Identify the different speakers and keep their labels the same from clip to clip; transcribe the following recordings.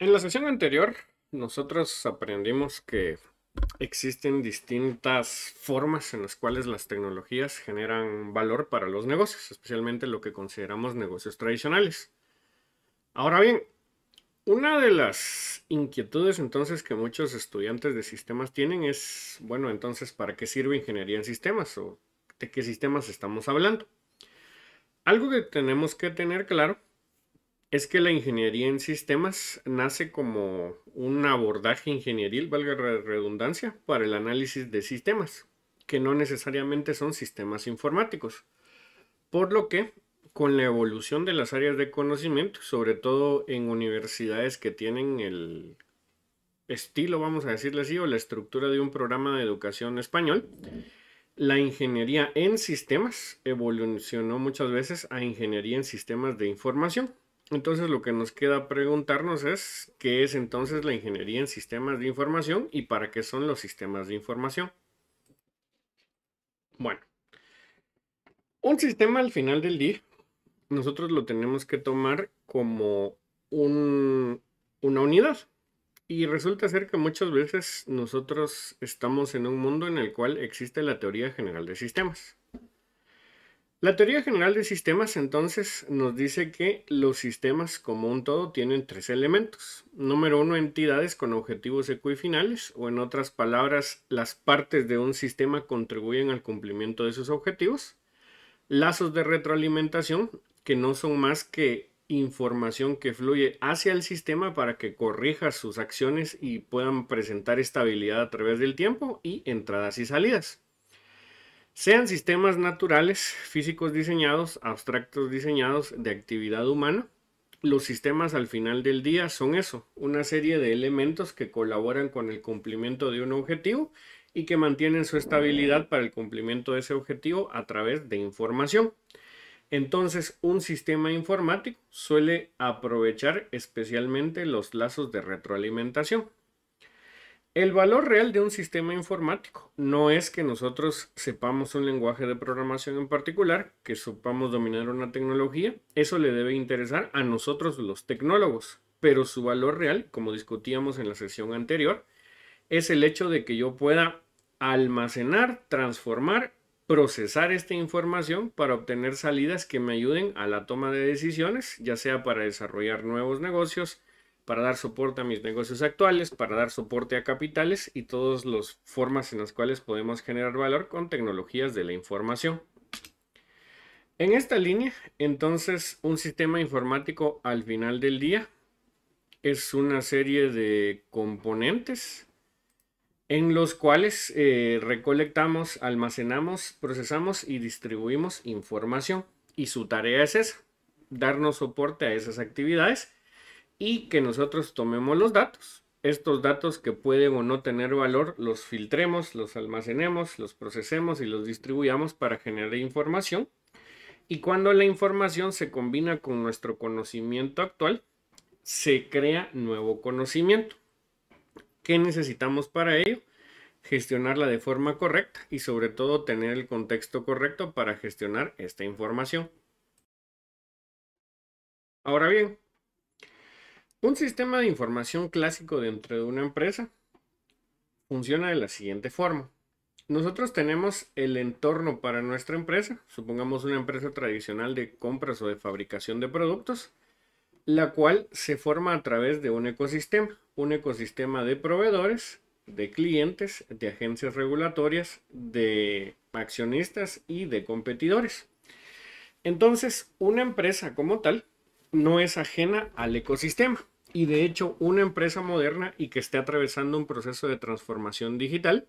Speaker 1: En la sesión anterior, nosotros aprendimos que existen distintas formas en las cuales las tecnologías generan valor para los negocios, especialmente lo que consideramos negocios tradicionales. Ahora bien, una de las inquietudes entonces que muchos estudiantes de sistemas tienen es, bueno, entonces, ¿para qué sirve ingeniería en sistemas o de qué sistemas estamos hablando? Algo que tenemos que tener claro es que la ingeniería en sistemas nace como un abordaje ingenieril, valga la redundancia, para el análisis de sistemas, que no necesariamente son sistemas informáticos. Por lo que, con la evolución de las áreas de conocimiento, sobre todo en universidades que tienen el estilo, vamos a decirle así, o la estructura de un programa de educación español, la ingeniería en sistemas evolucionó muchas veces a ingeniería en sistemas de información entonces lo que nos queda preguntarnos es qué es entonces la ingeniería en sistemas de información y para qué son los sistemas de información. Bueno, un sistema al final del día, nosotros lo tenemos que tomar como una unidad. Y resulta ser que muchas veces nosotros estamos en un mundo en el cual existe la teoría general de sistemas. La teoría general de sistemas entonces nos dice que los sistemas como un todo tienen tres elementos. Número uno, entidades con objetivos equifinales o en otras palabras, las partes de un sistema contribuyen al cumplimiento de sus objetivos. Lazos de retroalimentación que no son más que información que fluye hacia el sistema para que corrija sus acciones y puedan presentar estabilidad a través del tiempo y entradas y salidas. Sean sistemas naturales, físicos diseñados, abstractos diseñados de actividad humana, los sistemas al final del día son eso, una serie de elementos que colaboran con el cumplimiento de un objetivo y que mantienen su estabilidad para el cumplimiento de ese objetivo a través de información. Entonces, un sistema informático suele aprovechar especialmente los lazos de retroalimentación. El valor real de un sistema informático no es que nosotros sepamos un lenguaje de programación en particular, que supamos dominar una tecnología, eso le debe interesar a nosotros los tecnólogos, pero su valor real, como discutíamos en la sesión anterior, es el hecho de que yo pueda almacenar, transformar, procesar esta información para obtener salidas que me ayuden a la toma de decisiones, ya sea para desarrollar nuevos negocios, para dar soporte a mis negocios actuales, para dar soporte a capitales y todas las formas en las cuales podemos generar valor con tecnologías de la información. En esta línea, entonces, un sistema informático al final del día es una serie de componentes en los cuales eh, recolectamos, almacenamos, procesamos y distribuimos información. Y su tarea es esa, darnos soporte a esas actividades y que nosotros tomemos los datos. Estos datos que pueden o no tener valor los filtremos, los almacenemos, los procesemos y los distribuyamos para generar información. Y cuando la información se combina con nuestro conocimiento actual, se crea nuevo conocimiento. ¿Qué necesitamos para ello? Gestionarla de forma correcta y sobre todo tener el contexto correcto para gestionar esta información. Ahora bien, un sistema de información clásico dentro de una empresa funciona de la siguiente forma. Nosotros tenemos el entorno para nuestra empresa, supongamos una empresa tradicional de compras o de fabricación de productos, la cual se forma a través de un ecosistema, un ecosistema de proveedores, de clientes, de agencias regulatorias, de accionistas y de competidores. Entonces, una empresa como tal no es ajena al ecosistema. Y de hecho, una empresa moderna y que esté atravesando un proceso de transformación digital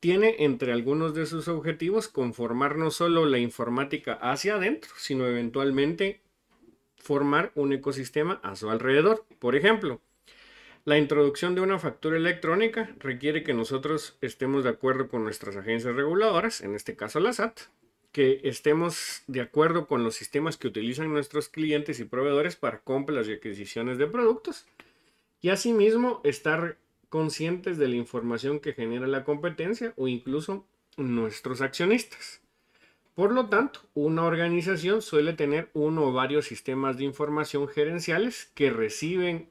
Speaker 1: tiene entre algunos de sus objetivos conformar no solo la informática hacia adentro, sino eventualmente formar un ecosistema a su alrededor. Por ejemplo, la introducción de una factura electrónica requiere que nosotros estemos de acuerdo con nuestras agencias reguladoras, en este caso la SAT, que estemos de acuerdo con los sistemas que utilizan nuestros clientes y proveedores para compras y adquisiciones de productos. Y asimismo, estar conscientes de la información que genera la competencia o incluso nuestros accionistas. Por lo tanto, una organización suele tener uno o varios sistemas de información gerenciales que reciben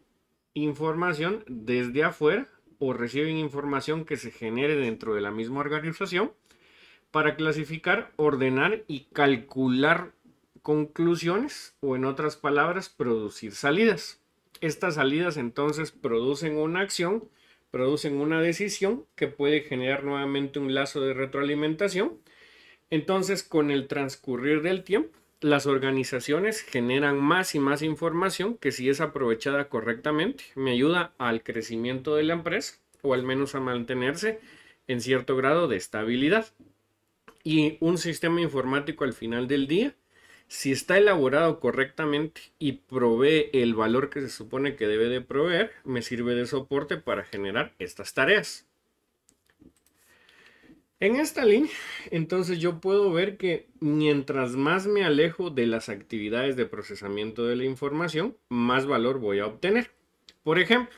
Speaker 1: información desde afuera o reciben información que se genere dentro de la misma organización para clasificar, ordenar y calcular conclusiones o en otras palabras, producir salidas. Estas salidas entonces producen una acción, producen una decisión que puede generar nuevamente un lazo de retroalimentación. Entonces, con el transcurrir del tiempo, las organizaciones generan más y más información que si es aprovechada correctamente, me ayuda al crecimiento de la empresa o al menos a mantenerse en cierto grado de estabilidad. Y un sistema informático al final del día, si está elaborado correctamente y provee el valor que se supone que debe de proveer, me sirve de soporte para generar estas tareas. En esta línea, entonces yo puedo ver que mientras más me alejo de las actividades de procesamiento de la información, más valor voy a obtener. Por ejemplo,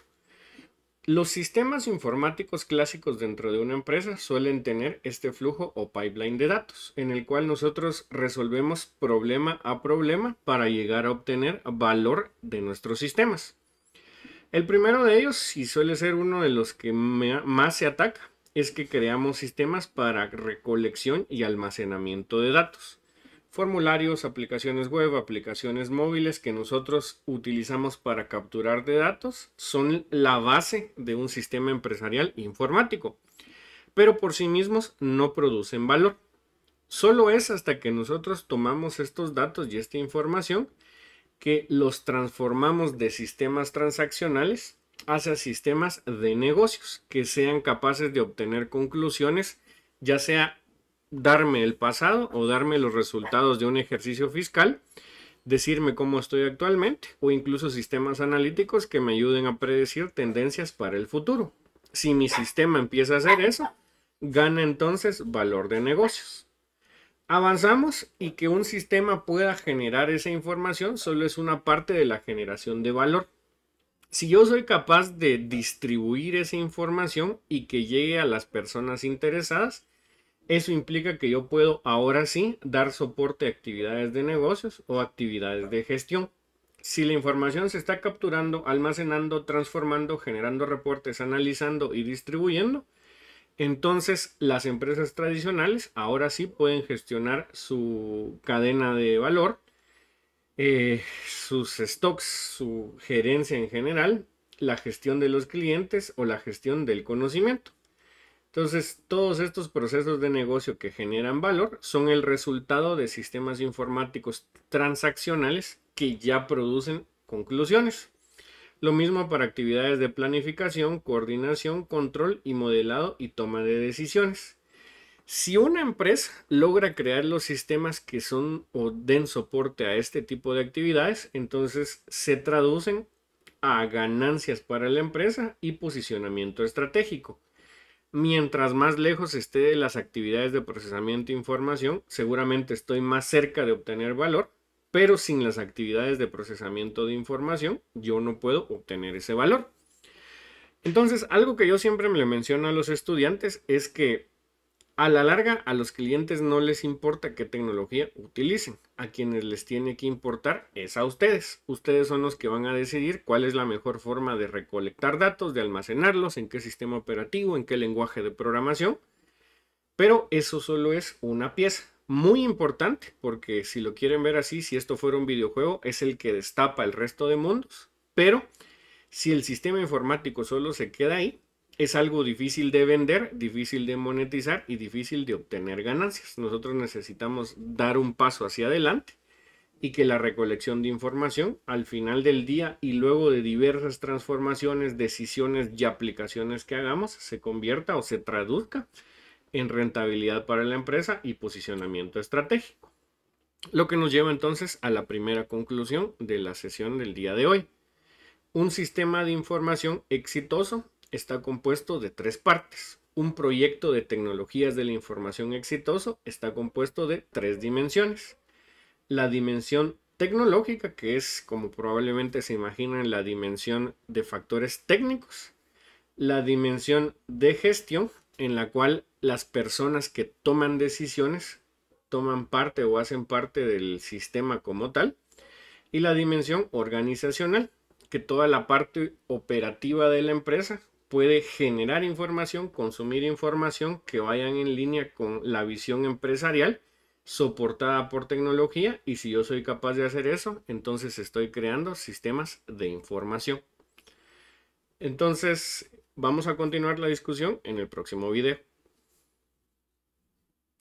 Speaker 1: los sistemas informáticos clásicos dentro de una empresa suelen tener este flujo o pipeline de datos, en el cual nosotros resolvemos problema a problema para llegar a obtener valor de nuestros sistemas. El primero de ellos, y suele ser uno de los que más se ataca, es que creamos sistemas para recolección y almacenamiento de datos formularios, aplicaciones web, aplicaciones móviles que nosotros utilizamos para capturar de datos son la base de un sistema empresarial informático, pero por sí mismos no producen valor. Solo es hasta que nosotros tomamos estos datos y esta información que los transformamos de sistemas transaccionales hacia sistemas de negocios que sean capaces de obtener conclusiones ya sea darme el pasado o darme los resultados de un ejercicio fiscal, decirme cómo estoy actualmente o incluso sistemas analíticos que me ayuden a predecir tendencias para el futuro. Si mi sistema empieza a hacer eso, gana entonces valor de negocios. Avanzamos y que un sistema pueda generar esa información solo es una parte de la generación de valor. Si yo soy capaz de distribuir esa información y que llegue a las personas interesadas, eso implica que yo puedo ahora sí dar soporte a actividades de negocios o actividades de gestión. Si la información se está capturando, almacenando, transformando, generando reportes, analizando y distribuyendo, entonces las empresas tradicionales ahora sí pueden gestionar su cadena de valor, eh, sus stocks, su gerencia en general, la gestión de los clientes o la gestión del conocimiento. Entonces, todos estos procesos de negocio que generan valor son el resultado de sistemas informáticos transaccionales que ya producen conclusiones. Lo mismo para actividades de planificación, coordinación, control y modelado y toma de decisiones. Si una empresa logra crear los sistemas que son o den soporte a este tipo de actividades, entonces se traducen a ganancias para la empresa y posicionamiento estratégico mientras más lejos esté de las actividades de procesamiento de información, seguramente estoy más cerca de obtener valor, pero sin las actividades de procesamiento de información, yo no puedo obtener ese valor. Entonces, algo que yo siempre le menciono a los estudiantes es que a la larga, a los clientes no les importa qué tecnología utilicen. A quienes les tiene que importar es a ustedes. Ustedes son los que van a decidir cuál es la mejor forma de recolectar datos, de almacenarlos, en qué sistema operativo, en qué lenguaje de programación. Pero eso solo es una pieza. Muy importante, porque si lo quieren ver así, si esto fuera un videojuego, es el que destapa el resto de mundos. Pero si el sistema informático solo se queda ahí, es algo difícil de vender, difícil de monetizar y difícil de obtener ganancias. Nosotros necesitamos dar un paso hacia adelante y que la recolección de información al final del día y luego de diversas transformaciones, decisiones y aplicaciones que hagamos se convierta o se traduzca en rentabilidad para la empresa y posicionamiento estratégico. Lo que nos lleva entonces a la primera conclusión de la sesión del día de hoy. Un sistema de información exitoso está compuesto de tres partes. Un proyecto de tecnologías de la información exitoso está compuesto de tres dimensiones. La dimensión tecnológica, que es como probablemente se imaginan la dimensión de factores técnicos. La dimensión de gestión, en la cual las personas que toman decisiones toman parte o hacen parte del sistema como tal. Y la dimensión organizacional, que toda la parte operativa de la empresa puede generar información, consumir información que vayan en línea con la visión empresarial soportada por tecnología y si yo soy capaz de hacer eso, entonces estoy creando sistemas de información. Entonces, vamos a continuar la discusión en el próximo video.